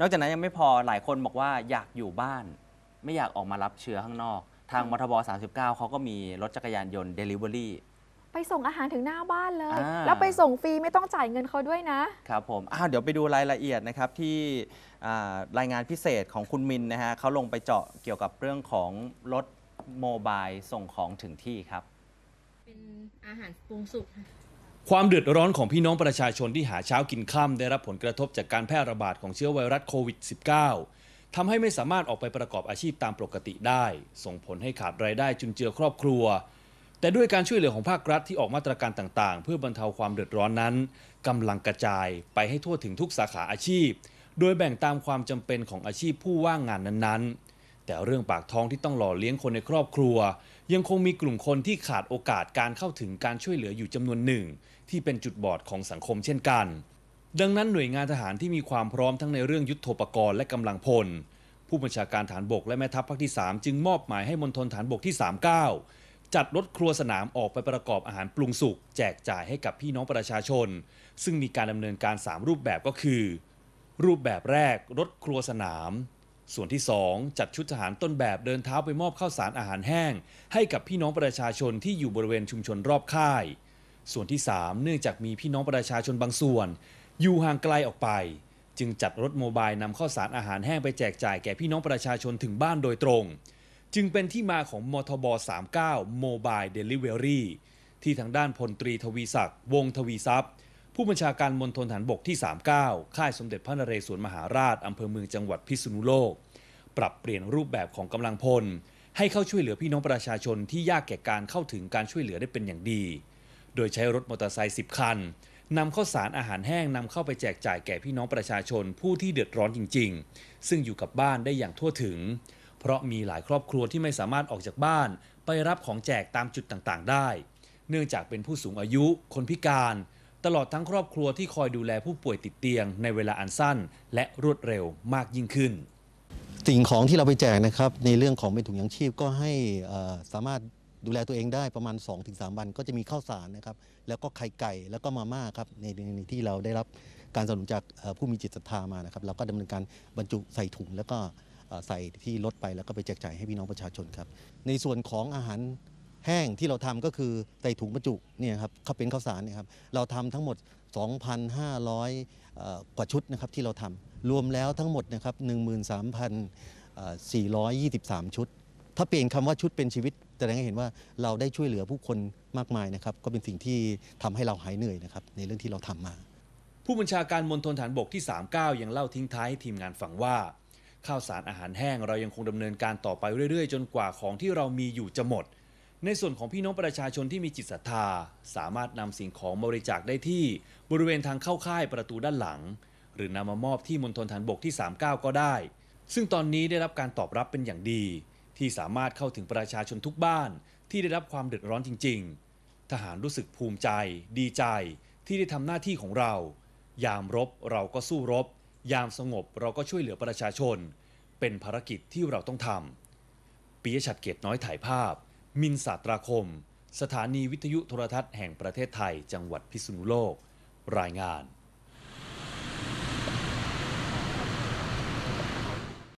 นอกจากนั้นยังไม่พอหลายคนบอกว่าอยากอยู่บ้าน ไม่อยากออกมารับเชื้อข้างนอก ทางมทบ 39 เขาก็มีรถจักรยานยนต์ Delivery ไปส่งอาหารถึงหน้าบ้านเลย แล้วไปส่งฟรีไม่ต้องจ่ายเงินเขาด้วยนะ ครับผมอาเดี๋ยวไปดูรายละเอียดนะครับ ที่รายงานพิเศษของคุณมินนะฮะเขาลงไปเจาะเกี่ยวกับเรื่องของรถโมบายส่งของถึงที่ครับ เป็นอาหารปรุงสุกความเดือดร้อนของพี่น้องประชาชนที่หาเช้ากินข้ามได้รับผลกระทบจากการแพร่ระบาดของเชื้อไวรัสโควิด -19 ทำให้ไม่สามารถออกไปประกอบอาชีพตามปกติได้ ส่งผลให้ขาดรายได้จุนเจือครอบครัว แต่ด้วยการช่วยเหลือของภาครัฐที่ออกมาตรการต่าง ๆ เพื่อบรรเทาความเดือดร้อนนั้น กำลังกระจายไปให้ทั่วถึงทุกสาขาอาชีพ โดยแบ่งตามความจำเป็นของอาชีพผู้ว่างงานนั้นๆแต่เรื่องปากท้องที่ต้องหล่อเลี้ยงคนในครอบครัว ยังคงมีกลุ่มคนที่ขาดโอกาสการเข้าถึงการช่วยเหลืออยู่จำนวนหนึ่ง ที่เป็นจุดบอดของสังคมเช่นกัน ดังนั้นหน่วยงานทหารที่มีความพร้อมทั้งในเรื่องยุทธปกรณ์และกำลังพล ผู้บัญชาการฐานบกและแม่ทัพภาคที่ 3 จึงมอบหมายให้มณฑลฐานบกที่ 39จัดรถครัวสนามออกไปประกอบอาหารปรุงสุกแจกจ่ายให้กับพี่น้องประชาชน ซึ่งมีการดำเนินการ 3 รูปแบบก็คือ รูปแบบแรก รถครัวสนามส่วนที่ 2 จัดชุดทหารต้นแบบเดินเท้าไปมอบข้าวสารอาหารแห้ง ให้กับพี่น้องประชาชนที่อยู่บริเวณชุมชนรอบค่าย ส่วนที่ 3 เนื่องจากมีพี่น้องประชาชนบางส่วน อยู่ห่างไกลออกไป จึงจัดรถโมบายนำข้าวสารอาหารแห้งไปแจกจ่ายแก่พี่น้องประชาชนถึงบ้านโดยตรง จึงเป็นที่มาของมทบ 39 Mobile Delivery ที่ทางด้านพลตรีทวีศักดิ์วงทวีทรัพย์ผู้บัญชาการมณฑลฐานบกที่ 39 ค่ายสมเด็จพระนเรศวรมหาราชอำเภอเมืองจังหวัดพิษณุโลก ปรับเปลี่ยนรูปแบบของกำลังพล ให้เข้าช่วยเหลือพี่น้องประชาชนที่ยากแก่การเข้าถึงการช่วยเหลือได้เป็นอย่างดี โดยใช้รถมอเตอร์ไซค์10 คัน นำข้าวสารอาหารแห้งนำเข้าไปแจกจ่ายแก่พี่น้องประชาชนผู้ที่เดือดร้อนจริง ๆ ซึ่งอยู่กับบ้านได้อย่างทั่วถึง เพราะมีหลายครอบครัวที่ไม่สามารถออกจากบ้าน ไปรับของแจกตามจุดต่างๆ ได้ เนื่องจากเป็นผู้สูงอายุคนพิการตลอดทั้งครอบครัวที่คอยดูแลผู้ป่วยติดเตียงในเวลาอันสั้นและรวดเร็วมากยิ่งขึ้น สิ่งของที่เราไปแจกนะครับในเรื่องของเป็นถุงยังชีพก็ให้สามารถดูแลตัวเองได้ประมาณ 2-3วันก็จะมีข้าวสารนะครับแล้วก็ไข่ไก่แล้วก็มาม่าครับในในที่เราได้รับการสนับสนุนจากผู้มีจิตศรัทธามานะครับเราก็ดำเนินการบรรจุใส่ถุง แล้วก็ใส่ที่รถไปแล้วก็ไปแจกจ่ายให้พี่น้องประชาชนครับ ในส่วนของอาหารแห้งที่เราทำก็คือใส่ถุงบรรจุเนี่ยครับเขาเป็นข้าวสารเนี่ยครับเราทำทั้งหมด 2,500กว่าชุดนะครับที่เราทำรวมแล้วทั้งหมดนะครับ13,423ชุดถ้าเปลี่ยนคำว่าชุดเป็นชีวิตแสดงให้เห็นว่าเราได้ช่วยเหลือผู้คนมากมายนะครับก็เป็นสิ่งที่ทำให้เราหายเหนื่อยนะครับในเรื่องที่เราทำมา ผู้บัญชาการมณฑลฐานบกที่ 39ยังเล่าทิ้งท้ายทีมงานฟังว่าข้าวสารอาหารแห้งเรายังคงดำเนินการต่อไปเรื่อย ๆ จนกว่าของที่เรามีอยู่จะหมดในส่วนของพี่น้องประชาชนที่มีจิตศรัทธาสามารถนำสิ่งของบริจาคได้ที่บริเวณทางเข้าค่ายประตูด้านหลัง หรือนำมามอบที่มณฑลฐานบกที่ 39 ก็ได้ ซึ่งตอนนี้ได้รับการตอบรับเป็นอย่างดี ที่สามารถเข้าถึงประชาชนทุกบ้านที่ได้รับความเดือดร้อนจริงๆ ทหารรู้สึกภูมิใจดีใจที่ได้ทำหน้าที่ของเรา ยามรบเราก็สู้รบ ยามสงบเราก็ช่วยเหลือประชาชน เป็นภารกิจที่เราต้องทำปิยชัดเกตน้อยถ่ายภาพมินสาตราคม สถานีวิทยุโทรทัศน์แห่งประเทศไทยจังหวัดพิษณุโลก รายงาน